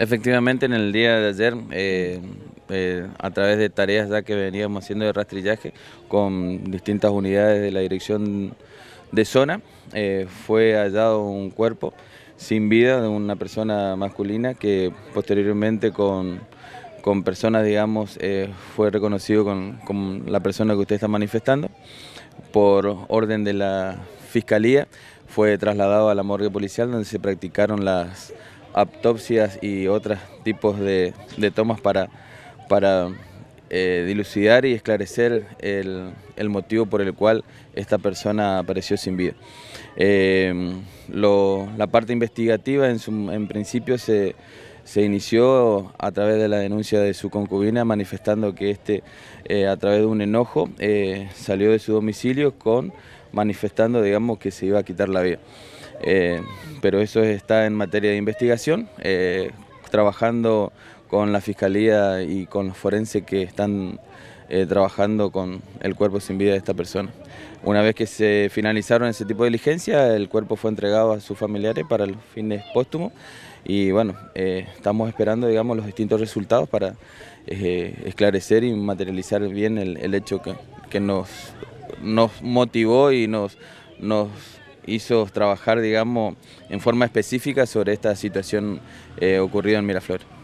Efectivamente, en el día de ayer, eh, eh, a través de tareas ya que veníamos haciendo de rastrillaje con distintas unidades de la dirección de zona, eh, fue hallado un cuerpo sin vida de una persona masculina que posteriormente con, con personas, digamos, fue reconocido con, con la persona que usted está manifestando por orden de la Fiscalía, fue trasladado a la morgue policial donde se practicaron las autopsias y otros tipos de, tomas para, para eh, dilucidar y esclarecer el, motivo por el cual esta persona apareció sin vida. Eh, la parte investigativa en, su, en principio se se inició a través de la denuncia de su concubina manifestando que este eh, a través de un enojo eh, salió de su domicilio con manifestando digamos que se iba a quitar la vida. Eh, pero eso está en materia de investigación, trabajando con la Fiscalía y con los forenses que están eh, trabajando con el cuerpo sin vida de esta persona. Una vez que se finalizaron ese tipo de diligencia, el cuerpo fue entregado a sus familiares para los fines póstumo y bueno, eh, estamos esperando digamos, los distintos resultados para eh, esclarecer y materializar bien el, hecho que, nos, nos motivó y nos, nos hizo trabajar digamos, en forma específica sobre esta situación ocurrida en Miraflores.